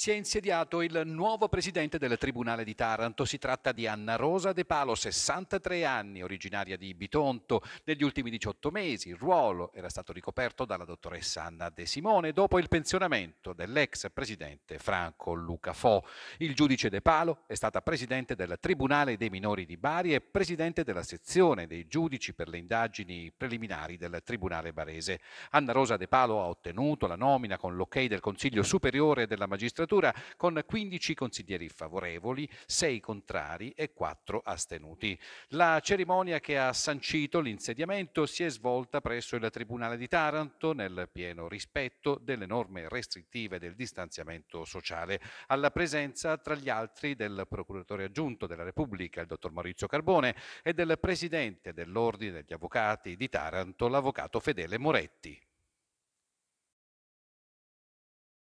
si è insediato il nuovo presidente del Tribunale di Taranto. Si tratta di Anna Rosa De Palo, 63 anni, originaria di Bitonto. Negli ultimi 18 mesi il ruolo era stato ricoperto dalla dottoressa Anna De Simone dopo il pensionamento dell'ex presidente Franco Luca Fo. Il giudice De Palo è stata presidente del Tribunale dei minori di Bari e presidente della sezione dei giudici per le indagini preliminari del Tribunale barese. Anna Rosa De Palo ha ottenuto la nomina con l'ok del Consiglio Superiore della Magistratura legislatura con 15 consiglieri favorevoli, 6 contrari e 4 astenuti. La cerimonia che ha sancito l'insediamento si è svolta presso il Tribunale di Taranto nel pieno rispetto delle norme restrittive del distanziamento sociale, alla presenza tra gli altri del procuratore aggiunto della Repubblica, il dottor Maurizio Carbone, e del presidente dell'Ordine degli Avvocati di Taranto, l'avvocato Fedele Moretti.